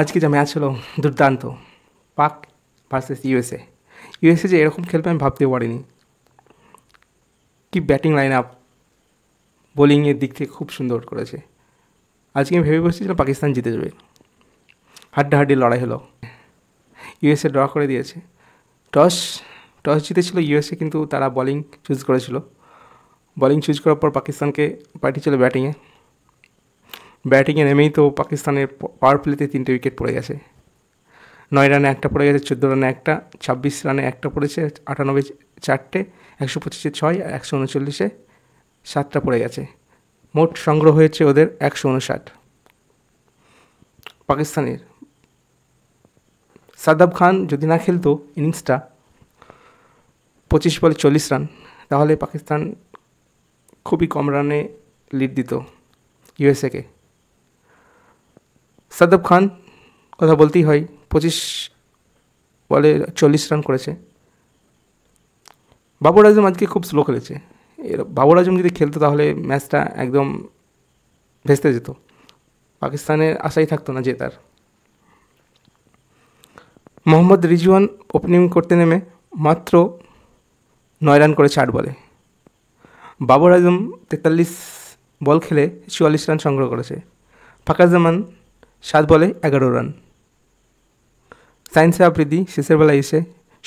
আজকে যে ম্যাচ হলো দুর্দান্ত পাক ভার্সেস ইউএসএ ইউএসএ যে এরকম খেলবে আমি ভাবতেও পারিনি কি ব্যাটিং লাইন আপ বোলিংয়ের দিক থেকে খুব সুন্দর করেছে আজকে আমি ভেবে বসেছিলাম পাকিস্তান জিতে যাবে হাড্ডাহাড্ডি লড়াই হলো ইউএসএ ড্র করে দিয়েছে টস টস জিতেছিল ইউএসএ কিন্তু তারা বলিং চুজ করেছিল বলিং চুজ করার পর পাকিস্তানকে পাঠিয়েছিল ব্যাটিংয়ে ব্যাটিংয়ে নেমেই তো পাকিস্তানের পাওয়ার প্লেতে তিনটে উইকেট পড়ে গেছে নয় রানে একটা পড়ে গেছে চোদ্দো রানে একটা ছাব্বিশ রানে একটা পড়েছে আটানব্বই চারটে একশো পঁচিশে ছয় আর একশো উনচল্লিশে সাতটা পড়ে গেছে মোট সংগ্রহ হয়েছে ওদের একশো উনষাট পাকিস্তানের সাদাব খান যদি না খেলতো ইনিংসটা পঁচিশ বলে চল্লিশ রান তাহলে পাকিস্তান খুবই কম রানে লিড দিত ইউএসএকে সাদাব খান কথা বলতেই হয় পঁচিশ বলে চল্লিশ রান করেছে বাবর আজম আজকে খুব স্লো খেলেছে এর বাবর আজম যদি খেলতো তাহলে ম্যাচটা একদম ভেস্তে যেত পাকিস্তানের আশাই থাকতো না জেতার মোহাম্মদ রিজওয়ান ওপেনিং করতে নেমে মাত্র নয় রান করেছে আট বলে বাবর আজম তেতাল্লিশ বল খেলে চুয়াল্লিশ রান সংগ্রহ করেছে ফাকাজ জামান সাত বলে এগারো রান সায়েন্সে আবৃত্তি শেষের বেলায় এসে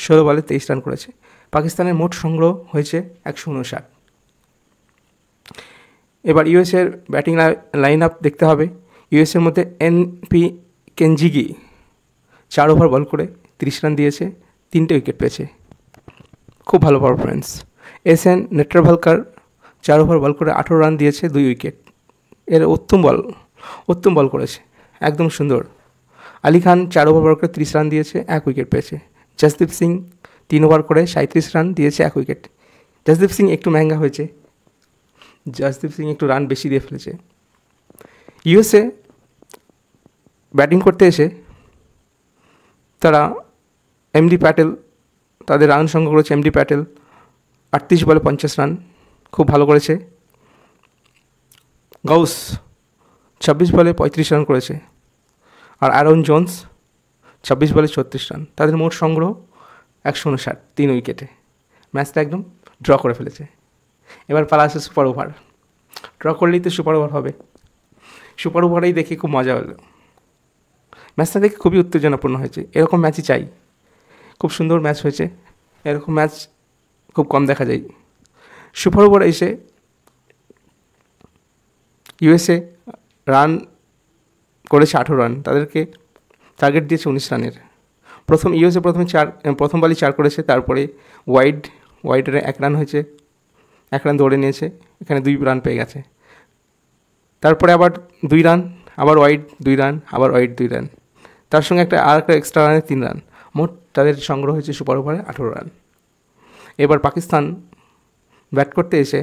ষোলো বলে তেইশ রান করেছে পাকিস্তানের মোট সংগ্রহ হয়েছে একশো উনষাট এবার ইউএসের ব্যাটিং লাইন আপ দেখতে হবে ইউএসের মধ্যে এনপি কেনজিগি চার ওভার বল করে তিরিশ রান দিয়েছে তিনটে উইকেট পেয়েছে খুব ভালো পারফরমেন্স এস এন নেট্রাভালকার চার ওভার বল করে আঠেরো রান দিয়েছে দুই উইকেট এর উত্তম বল উত্তম বল করেছে একদম সুন্দর আলী খান চার ওভার করে ত্রিশ রান দিয়েছে এক উইকেট পেয়েছে জসদীপ সিং তিন ওভার করে সাঁত্রিশ রান দিয়েছে এক উইকেট জসদীপ সিং একটু ম্যাঙ্গা হয়েছে জসদীপ সিং একটু রান বেশি দিয়ে ফেলেছে ইউএসএ ব্যাটিং করতে এসে তারা এমডি প্যাটেল তাদের রান সংগ্রহ করেছে এমডি প্যাটেল আটত্রিশ বলে পঞ্চাশ রান খুব ভালো করেছে গাউস ছাব্বিশ বলে পঁয়ত্রিশ রান করেছে আর অ্যারন জোন্স ছাব্বিশ বলে ছত্রিশ রান তাদের মোট সংগ্রহ একশো উনষাট তিন উইকেটে ম্যাচটা একদম ড্র করে ফেলেছে এবার পালা আসে সুপার ওভার ড্র করলেই তো সুপার ওভার হবে সুপার ওভারেই দেখে খুব মজা হলো ম্যাচটা দেখে খুবই উত্তেজনাপূর্ণ হয়েছে এরকম ম্যাচই চাই খুব সুন্দর ম্যাচ হয়েছে এরকম ম্যাচ খুব কম দেখা যায় সুপার ওভার এসে ইউএসএ রান করেছে আঠেরো রান তাদেরকে টার্গেট দিয়েছে উনিশ রানের প্রথম ইউএসএ প্রথমে চার প্রথম বলই চার করেছে তারপরে ওয়াইড ওয়াইডারে এক রান হয়েছে এক রান দৌড়ে নিয়েছে এখানে দুই রান পেয়ে গেছে তারপরে আবার দুই রান আবার ওয়াইড দুই রান আবার ওয়াইড দুই রান তার সঙ্গে একটা আর একটা এক্সট্রা রানে তিন রান মোট তাদের সংগ্রহ হয়েছে সুপার ওভারে আঠেরো রান এবার পাকিস্তান ব্যাট করতে এসে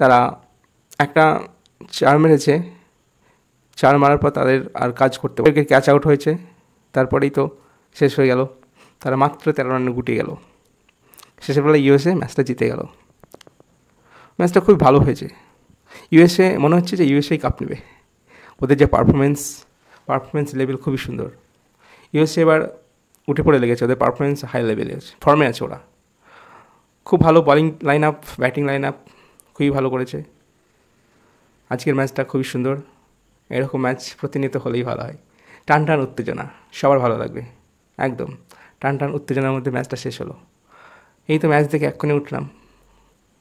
তারা একটা চার মেরেছে চার মারার পর তাদের আর কাজ করতে পারে ক্যাচ আউট হয়েছে তারপরেই তো শেষ হয়ে গেল তারা মাত্র তেরো রান গুটিয়ে গেল শেষের বেলা ইউএসএ ম্যাচটা জিতে গেল ম্যাচটা খুব ভালো হয়েছে ইউএসএ মনে হচ্ছে যে ইউএসএ কাপ নেবে ওদের যে পারফরমেন্স পারফরমেন্স লেভেল খুবই সুন্দর ইউএসএ এবার উঠে পড়ে লেগেছে ওদের পারফরমেন্স হাই লেভেলে আছে ফর্মে আছে ওরা খুব ভালো bowling line up batting line up খুবই ভালো করেছে আজকের ম্যাচটা খুবই সুন্দর এরকম ম্যাচ প্রতিনিয়ত হলেই ভালো হয় টান টান উত্তেজনা সবার ভালো লাগবে একদম টান টান উত্তেজনার মধ্যে ম্যাচটা শেষ হলো এই তো ম্যাচ দেখে এক্ষুনি উঠলাম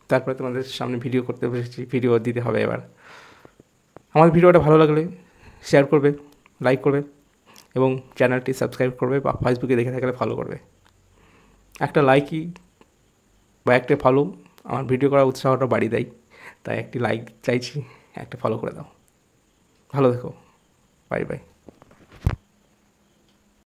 তারপরে তোমাদের সামনে ভিডিও করতে বসেছি ভিডিও দিতে হবে এবার আমার ভিডিওটা ভালো লাগলে শেয়ার করবে লাইক করবে এবং চ্যানেলটি সাবস্ক্রাইব করবে বা ফেসবুকে দেখে থাকলে ফলো করবে একটা লাইকই বা একটা ফলো আমার ভিডিও করার উৎসাহটা বাড়িয়ে দেয় তাই একটি লাইক চাইছি একটা ফলো করে দাও ভালো থেকো বাই বাই